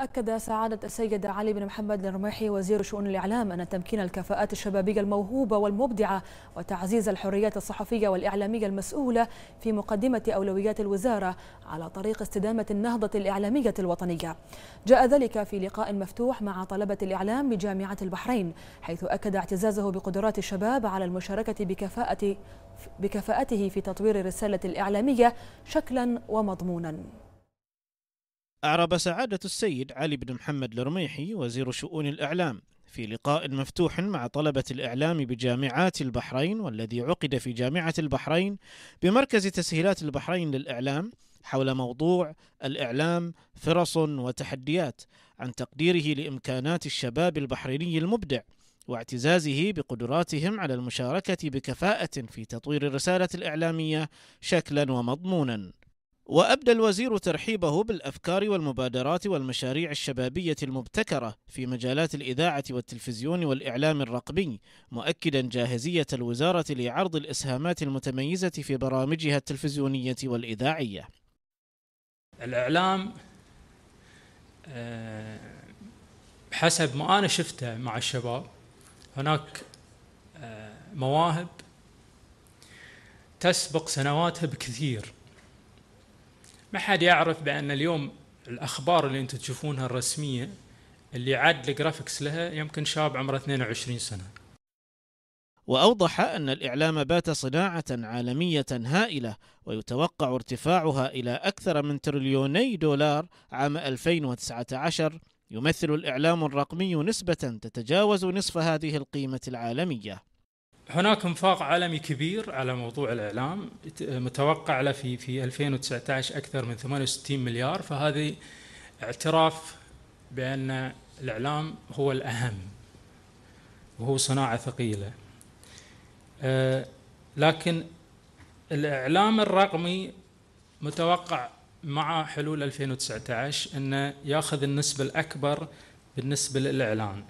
أكد سعادة السيد علي بن محمد الرميحي وزير شؤون الإعلام أن تمكين الكفاءات الشبابية الموهوبة والمبدعة وتعزيز الحريات الصحفية والإعلامية المسؤولة في مقدمة أولويات الوزارة على طريق استدامة النهضة الإعلامية الوطنية. جاء ذلك في لقاء مفتوح مع طلبة الإعلام بجامعة البحرين حيث أكد اعتزازه بقدرات الشباب على المشاركة بكفاءة بكفاءته في تطوير الرسالة الإعلامية شكلا ومضمونا. أعرب سعادة السيد علي بن محمد الرميحي وزير شؤون الإعلام في لقاء مفتوح مع طلبة الإعلام بجامعات البحرين والذي عقد في جامعة البحرين بمركز تسهيلات البحرين للإعلام حول موضوع الإعلام فرص وتحديات عن تقديره لإمكانات الشباب البحريني المبدع واعتزازه بقدراتهم على المشاركة بكفاءة في تطوير الرسالة الإعلامية شكلا ومضمونا وأبدى الوزير ترحيبه بالأفكار والمبادرات والمشاريع الشبابية المبتكرة في مجالات الإذاعة والتلفزيون والإعلام الرقمي، مؤكدا جاهزية الوزارة لعرض الإسهامات المتميزة في برامجها التلفزيونية والإذاعية. الإعلام آه، حسب ما أنا شفته مع الشباب هناك آه، مواهب تسبق سنواتها بكثير ما حد يعرف بأن اليوم الأخبار اللي أنتم تشوفونها الرسمية اللي عاد الجرافكس لها يمكن شاب عمره 22 سنة وأوضح أن الإعلام بات صناعة عالمية هائلة ويتوقع ارتفاعها إلى أكثر من تريليوني دولار عام 2019 يمثل الإعلام الرقمي نسبة تتجاوز نصف هذه القيمة العالمية هناك انفاق عالمي كبير على موضوع الاعلام متوقع له في في 2019 اكثر من 68 مليار فهذه اعتراف بان الاعلام هو الاهم وهو صناعه ثقيله آه، لكن الاعلام الرقمي متوقع مع حلول 2019 انه ياخذ النسبه الاكبر بالنسبه للاعلان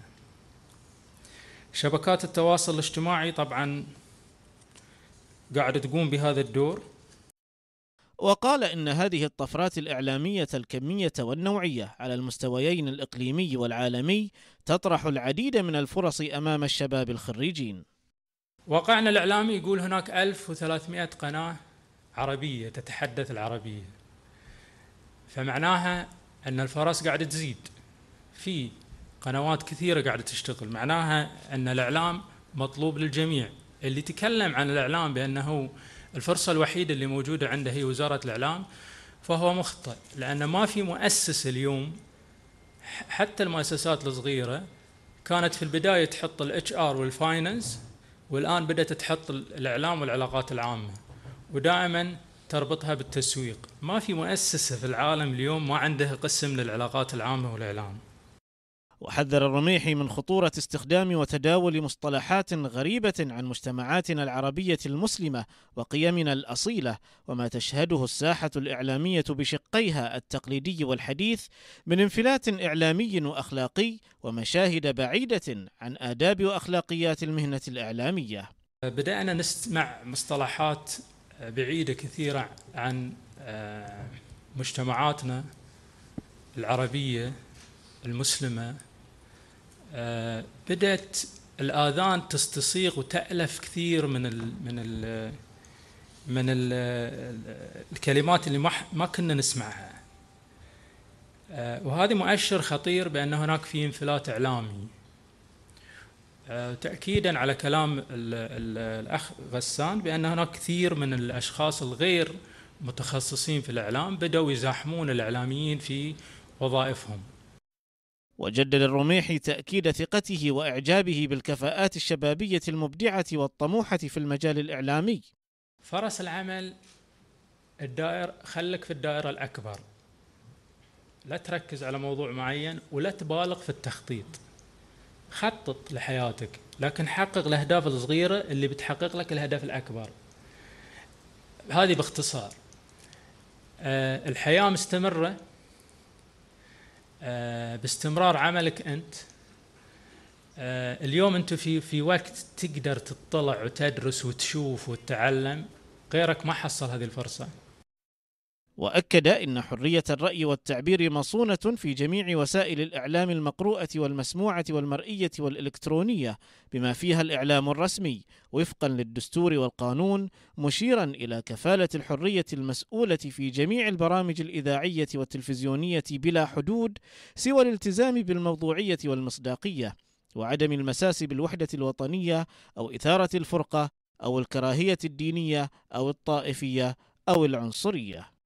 شبكات التواصل الاجتماعي طبعا قاعد تقوم بهذا الدور وقال إن هذه الطفرات الإعلامية الكمية والنوعية على المستويين الإقليمي والعالمي تطرح العديد من الفرص أمام الشباب الخريجين واقعنا الإعلامي يقول هناك 1300 قناة عربية تتحدث العربية فمعناها أن الفرص قاعدة تزيد في قنوات كثيره قاعده تشتغل معناها ان الاعلام مطلوب للجميع اللي تكلم عن الاعلام بانه الفرصه الوحيده اللي موجوده عنده هي وزاره الاعلام فهو مخطئ لان ما في مؤسس اليوم حتى المؤسسات الصغيره كانت في البدايه تحط الاتش ار والفاينانس والان بدات تحط الاعلام والعلاقات العامه ودائما تربطها بالتسويق ما في مؤسسه في العالم اليوم ما عندها قسم للعلاقات العامه والاعلام وحذر الرميحي من خطورة استخدام وتداول مصطلحات غريبة عن مجتمعاتنا العربية المسلمة وقيمنا الأصيلة وما تشهده الساحة الإعلامية بشقيها التقليدي والحديث من انفلات إعلامي وأخلاقي ومشاهد بعيدة عن آداب وأخلاقيات المهنة الإعلامية. بدأنا نسمع مصطلحات بعيدة كثيرة عن آه، مجتمعاتنا العربية المسلمة آه، بدأت الآذان تستصيغ وتألف كثير من الـ من الـ من الـ الكلمات اللي ما ما كنا نسمعها آه، وهذا مؤشر خطير بأن هناك في انفلات إعلامي آه، تأكيدا على كلام الـ الـ الأخ غسان بأن هناك كثير من الأشخاص الغير متخصصين في الإعلام بدأوا يزاحمون الإعلاميين في وظائفهم وجدد الرميحي تأكيد ثقته وإعجابه بالكفاءات الشبابية المبدعة والطموحة في المجال الإعلامي فرص العمل الدائر خلك في الدائرة الأكبر لا تركز على موضوع معين ولا تبالغ في التخطيط خطط لحياتك لكن حقق الأهداف الصغيرة اللي بتحقق لك الهدف الأكبر هذه باختصار آه، الحياة مستمرة آه، باستمرار عملك انت آه، اليوم انت في في وقت تقدر تطلع وتدرس وتشوف وتتعلم غيرك ما حصل هذه الفرصه واكد ان حريه الراي والتعبير مصونه في جميع وسائل الاعلام المقروءه والمسموعه والمرئيه والالكترونيه بما فيها الاعلام الرسمي وفقا للدستور والقانون مشيرا الى كفاله الحريه المسؤوله في جميع البرامج الاذاعيه والتلفزيونيه بلا حدود سوى الالتزام بالموضوعيه والمصداقيه وعدم المساس بالوحده الوطنيه او اثاره الفرقه او الكراهيه الدينيه او الطائفيه او العنصريه